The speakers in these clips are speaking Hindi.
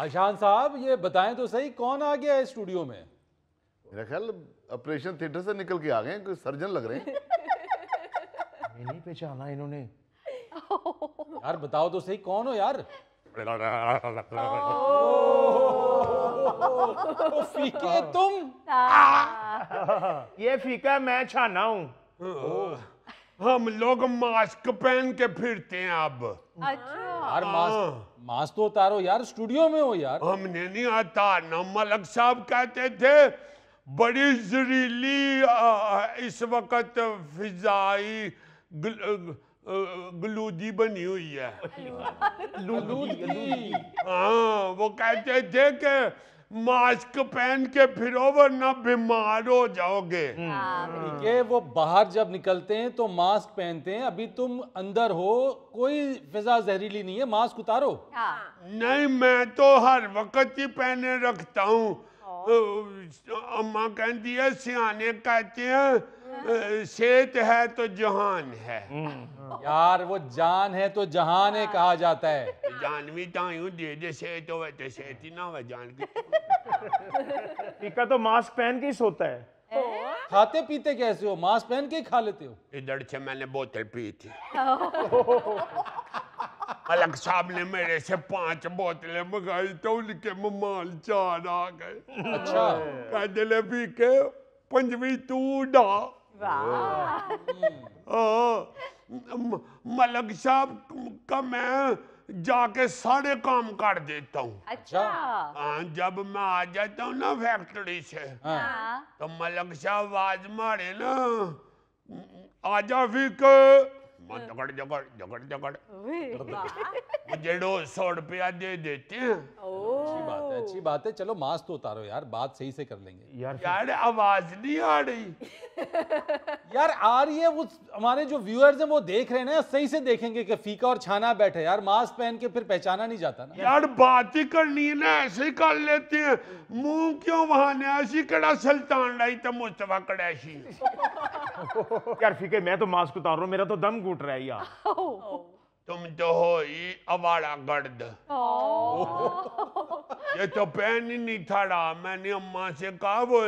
अशान साहब ये बताएं तो सही कौन आ गया है स्टूडियो में मेरा ख्याल ऑपरेशन थिएटर से निकल के आ गए कोई सर्जन लग रहे हैं नहीं पहचाना इन्होंने यार बताओ तो सही कौन हो यार फीके तुम ये फीका मैं छाना हूँ हम लोग मास्क पहन के फिरते हैं अब अच्छा यार मास्क हाँ। मास्क तो उतारो यार स्टूडियो में हो यार हमने नहीं आता ना मलक साहब कहते थे बड़ी जहरीली इस वक्त फिजाई गल, गल, गलूदी बनी हुई है हाँ वो कहते थे कि मास्क पहन के फिरो वरना बीमार हो जाओगे ये हम्म। हाँ, वो बाहर जब निकलते हैं तो मास्क पहनते हैं अभी तुम अंदर हो कोई फिजा जहरीली नहीं है मास्क उतारो हाँ। नहीं मैं तो हर वक्त ही पहने रखता हूँ हाँ। अम्मा कहती है सियाने कहते हैं सेहत है तो जहान है हम्म। यार वो जान है तो जहान है कहा जाता है जान भी तायूं दे दे सेहत होवे तो, तो सेहत ही ना होवे जान की टीका तो मास्क पहन के ही सोता है खाते पीते कैसे हो मास्क पहन के ही खा लेते हो इधर से मैंने बोतल पी थी अलग साहब ने मेरे से पांच बोतलें मंगाई तो उनके ममाल चार आ गए अच्छा कहते ले पी के पंजवी तू डा वाह हाँ। मलक साहब का मैं जाके सारे काम कर देता हूँ अच्छा हाँ, जब मैं आ जाता हूँ ना फैक्ट्री से हाँ। तो मलक शाह आवाज मारे ना आजा फिक जगड़ जगड़ जगड़ जगड़ मुझे दो सौ रुपया दे देते हैं बात है अच्छी बात है चलो मास्क तो उतारो यार बात सही से कर लेंगे यार यार आवाज नहीं आ रही यार आ रही है वो हमारे जो व्यूअर्स हैं वो देख रहे हैं ना सही से देखेंगे कि फीका और छाना बैठे यार मास्क पहन के फिर पहचाना नहीं जाता ना यार बात ही करनी है ना ऐसे ही कर लेते हैं मुंह क्यों बहाने ऐसी कड़ा सुल्तान लाई तो मुस्तफा कड़ैशी यार फीके मैं तो मास्क उतार रहा हूँ मेरा तो दम घुट रहा है यार तुम तो हो अवाड़ा गर्द ये तो पहन ही नहीं था रहा मैंने अम्मा से कहा वो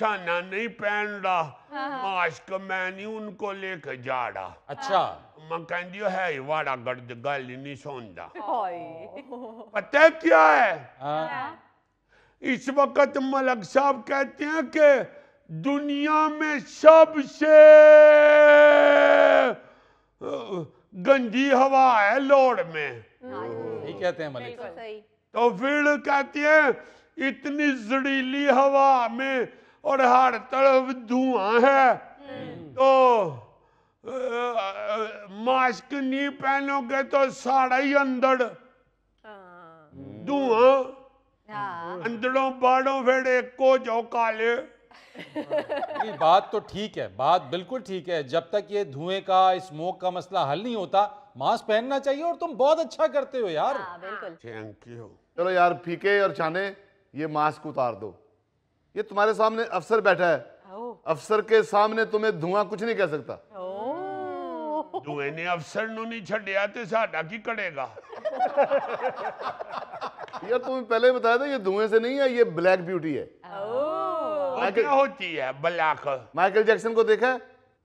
छाना नहीं पहन रहा हाँ। मास्क मैं नहीं उनको लेके जा रहा अच्छा अम्मा कहती है वाड़ा गर्द गल नहीं रहा पता क्या है हाँ। इस वक्त मलक साहब कहते हैं कि दुनिया में सबसे गंजी हवा है लोड में ठीक हाँ कहते हैं मलिक तो फिर कहती है इतनी जड़ीली हवा में और हर तरफ धुआं है हम्म। तो मास्क नहीं पहनोगे तो सारा ही अंदर हाँ। धुआं हाँ। अंदरों बाड़ों फिर एक को जो काले नहीं बात तो ठीक है बात बिल्कुल ठीक है जब तक ये धुएं का स्मोक का मसला हल नहीं होता मास्क पहनना चाहिए और तुम बहुत अच्छा करते हो यार थैंक हाँ, यू चलो यार फीके और छाने ये मास्क उतार दो ये तुम्हारे सामने अफसर बैठा है अफसर के सामने तुम्हें धुआं कुछ नहीं कह सकता ਧੂਏ ਨੇ ਅਫਸਰ ਨੂੰ ਨਹੀਂ यार तुम्हें पहले बताया था ये धुएं से नहीं है ये ब्लैक ब्यूटी है क्या होती है ब्लैक माइकल जैक्सन को देखा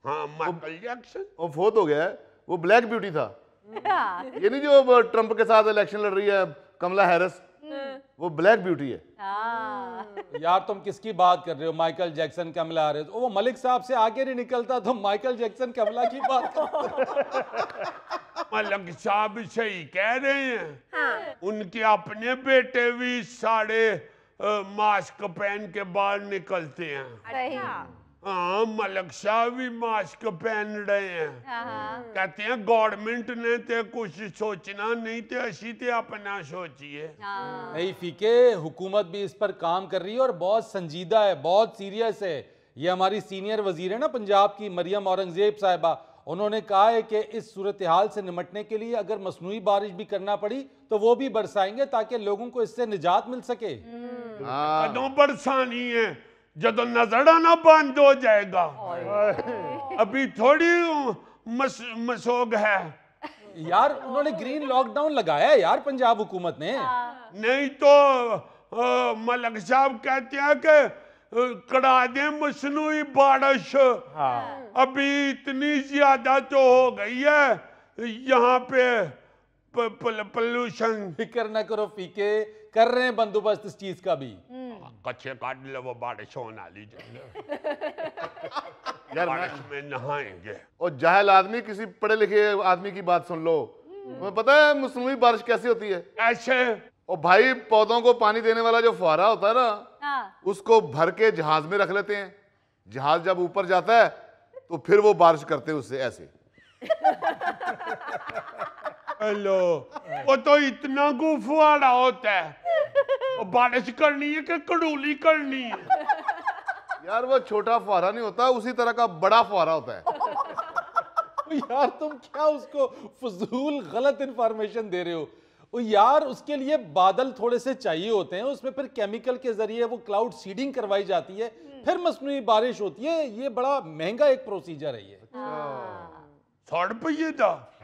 हाँ माइकल जैक्सन वो फोत हो गया वो ब्लैक ब्यूटी था ये नहीं जो ट्रंप के साथ इलेक्शन लड़ रही है कमला हैरिस हम्म। वो ब्लैक ब्यूटी है यार तुम किसकी बात कर रहे हो माइकल जैक्सन कमला हैरिस वो मलिक साहब से आगे नहीं निकलता तो माइकल जैक्सन कमला की बात मलिक साहब सही कह रहे हैं हाँ। उनके अपने बेटे भी साढ़े मास्क पहन के बाहर निकलते हैं अच्छा। हाँ मलक भी मास्क पहन रहे हैं हाँ, हाँ। कहते हैं गवर्नमेंट ने ते कुछ सोचना नहीं ते असी ते अपना सोचिए हाँ। नहीं फीके हुकूमत भी इस पर काम कर रही है और बहुत संजीदा है बहुत सीरियस है ये हमारी सीनियर वजीर है ना पंजाब की मरियम औरंगजेब साहबा उन्होंने कहा है कि इस सूरत हाल से निमटने के लिए अगर मसनू बारिश भी करना पड़ी तो वो भी बरसाएंगे ताकि लोगों को इससे निजात मिल सके हम्म। हाँ। बरसानी है जब नजरा ना बंद हो जाएगा अभी थोड़ी मस, मसोग है यार उन्होंने ग्रीन लॉकडाउन लगाया यार पंजाब हुकूमत ने हाँ। नहीं तो मलक साहब कहते हैं कि कड़ा दे मसनू बारिश हाँ। अभी इतनी ज्यादा तो हो गई है यहाँ पे पोल्यूशन फिक्र न करो फीके कर रहे हैं बंदोबस्त इस चीज का भी हम्म। कच्चे काट लो वो बारिश होने वाली बारिश में नहाएंगे और जाहिल आदमी किसी पढ़े लिखे आदमी की बात सुन लो तुम्हें हम्म। पता है मसनू बारिश कैसी होती है ऐसे और भाई पौधों को पानी देने वाला जो फुहारा होता है ना हाँ। उसको भर के जहाज में रख लेते हैं जहाज जब ऊपर जाता है तो फिर वो बारिश करते हैं उससे ऐसे हेलो वो तो इतना गुफुआड़ा होता है वो बारिश करनी है कि कड़ूली करनी है यार वो छोटा फुहारा नहीं होता उसी तरह का बड़ा फुहारा होता है यार तुम क्या उसको फजूल गलत इंफॉर्मेशन दे रहे हो वो यार उसके लिए बादल थोड़े से चाहिए होते हैं उसमें फिर केमिकल के जरिए वो क्लाउड सीडिंग करवाई जाती है हम्म। फिर मसनू बारिश होती है ये बड़ा महंगा एक प्रोसीजर है ये अच्छा।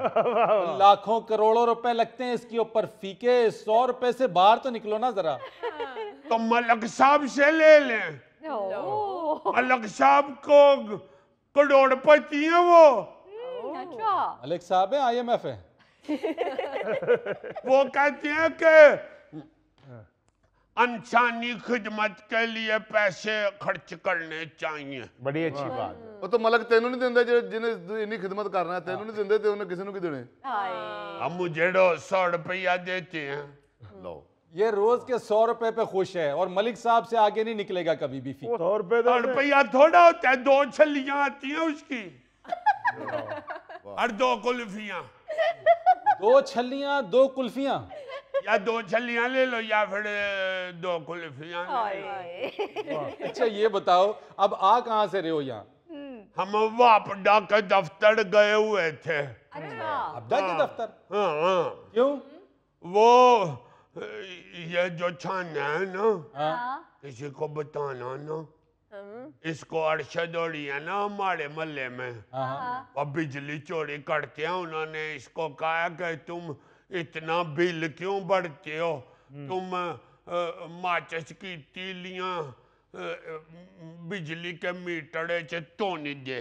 लाखों करोड़ों रुपए लगते हैं इसके ऊपर फीके सौ रुपए से बाहर तो निकलो ना जरा तो मलक साहब से ले ले मलक साहब को करोड़पति है वो हम्म, अच्छा मलिक साहब है आई एम एफ है वो कहती हैं कि अनशानी खिदमत के लिए पैसे खर्च करने चाहिए बड़ी अच्छी बात वो तो मलक ਮਲਕ नहीं ਨਹੀਂ जिन्हें इन खिदमत करना है ਖਿਦਮਤ हाँ। नहीं ਤੈਨੂੰ उन्हें किसी ਤੇ देने हम हाँ, मुझे तो सौ रुपया देते हैं लो ये रोज के सौ रुपए पे खुश है और मलिक साहब से आगे नहीं निकलेगा कभी भी सौ रुपए सौ रुपया थोड़ा होता है दो छलियां आती हैं उसकी और दो कुल्फिया दो छलियां दो कुल्फियां या दो छलियां ले लो या फिर दो कुल्फियां अच्छा ये बताओ अब आ कहा से रहे हो यहाँ हम्म। हम वाप के दफ्तर गए हुए थे अच्छा के हाँ। दफ्तर हाँ हाँ क्यों वो ये जो छाना है ना हाँ। हाँ। किसी को बताना ना हाँ। इसको अरशद ओढ़िया ना हमारे मल्ले में और हाँ। हाँ। बिजली चोरी करते हैं उन्होंने इसको कहा कि तुम इतना बिल क्यों बढ़ते हो हम्म। तुम माचिस की तीलियां बिजली के मीटर तो नहीं दे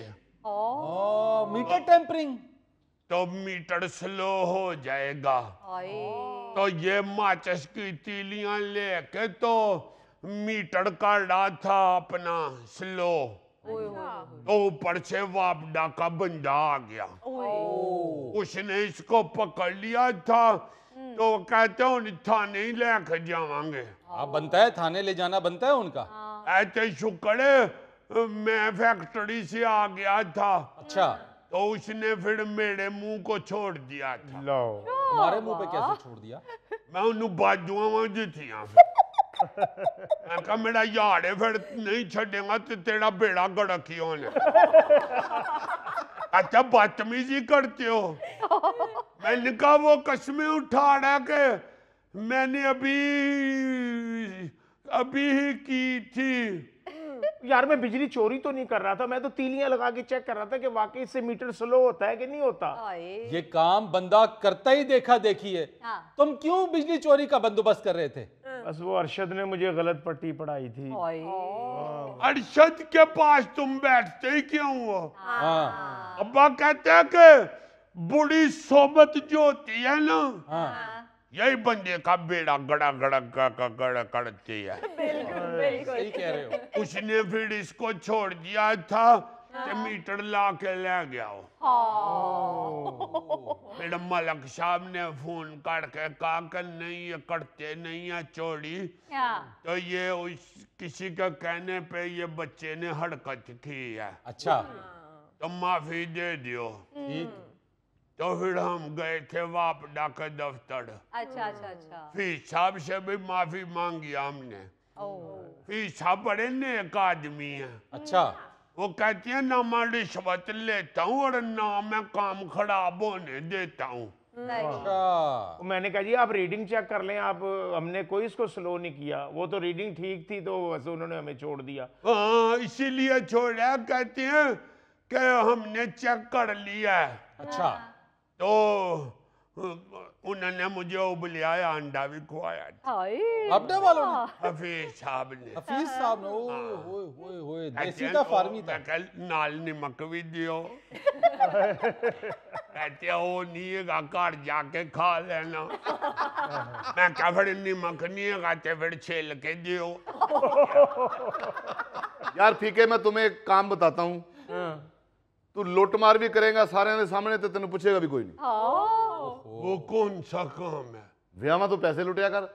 मीटर टेम्परिंग तो मीटर स्लो हो जाएगा तो ये माचिस की तीलियां लेके तो मीटर का डा था अपना स्लो तो ऊपर से वाप डाका बंदा आ गया उसने इसको पकड़ लिया था तो कहते हैं थाने ही लेकर जावांगे आप बनता है थाने ले जाना बनता है उनका हाँ। ऐसे शुक्र मैं फैक्ट्री से आ गया था अच्छा तो उसने फिर मेरे मुंह को छोड़ दिया था हमारे मुंह पे कैसे छोड़ दिया मैं उन्हें बाजुआ वहां थी मैं मेरा यार है फिर नहीं छेगा तो तेरा बेड़ा गड़क ही होने अच्छा बदतमीजी करते हो मैंने कहा वो कश्मी उठा रहा के मैंने अभी अभी ही की थी यार मैं बिजली चोरी तो नहीं कर रहा था मैं तो तीलियां लगा के चेक कर रहा था कि वाकई से मीटर स्लो होता है कि नहीं होता ये काम बंदा करता ही देखा देखी है हाँ। तुम क्यों बिजली चोरी का बंदोबस्त कर रहे थे हाँ। बस वो अरशद ने मुझे गलत पट्टी पढ़ाई थी हाँ। अरशद के पास तुम बैठते ही क्यों हो हाँ। अब्बा कहते हैं कि बुरी सोबत जो होती है ना यही बंदे का बेड़ा गड़ा गड़ा का गड़ा कड़ती है बिल्कुल कह रहे हो उसने फिर इसको छोड़ दिया था हाँ। मीटर ला के ले गया हो हाँ। फिर मलक साहब ने फोन करके कहा कर नहीं ये करते नहीं है चोरी तो ये उस किसी के कहने पे ये बच्चे ने हरकत की है अच्छा हाँ। तो माफी दे दियो ठीक हम्म। तो फिर हम गए थे वाप डाक दफ्तर अच्छा अच्छा अच्छा फिर साहब से भी माफी मांगी हमने फिर साहब बड़े नेक आदमी है अच्छा वो कहती है ना मैं रिश्वत लेता हूँ और ना मैं काम खराब होने देता हूँ अच्छा। तो मैंने कहा जी आप रीडिंग चेक कर लें आप हमने कोई इसको स्लो नहीं किया वो तो रीडिंग ठीक थी तो बस उन्होंने हमें छोड़ दिया हाँ इसीलिए छोड़ा कहते हैं कि हमने चेक कर लिया अच्छा तो उन्होंने मुझे उबलिया अंडा भी खुआया अपने वालों ने हाँ। हफीज साहब ने हफीज साहब ने हाँ। ओए होए होए देसी का फार्मी था कल नाल नमक भी दियो कहते हो नहीं है घर जाके खा लेना मैं क्या फिर नमक नहीं है तो फिर छेल के दियो यार फीके मैं तुम्हें एक काम बताता हूँ हाँ। ਤੂੰ ਲੁੱਟਮਾਰ ਵੀ ਕਰੇਗਾ ਸਾਰਿਆਂ ਦੇ ਸਾਹਮਣੇ ਤੇ ਤੈਨੂੰ ਪੁੱਛੇਗਾ ਵੀ ਕੋਈ ਨਹੀਂ ਉਹ ਕੌਣ ਸਾ ਕੰਮ ਹੈ ਵਿਆਹਾਂ ਤੋਂ ਪੈਸੇ ਲੁੱਟਿਆ ਕਰ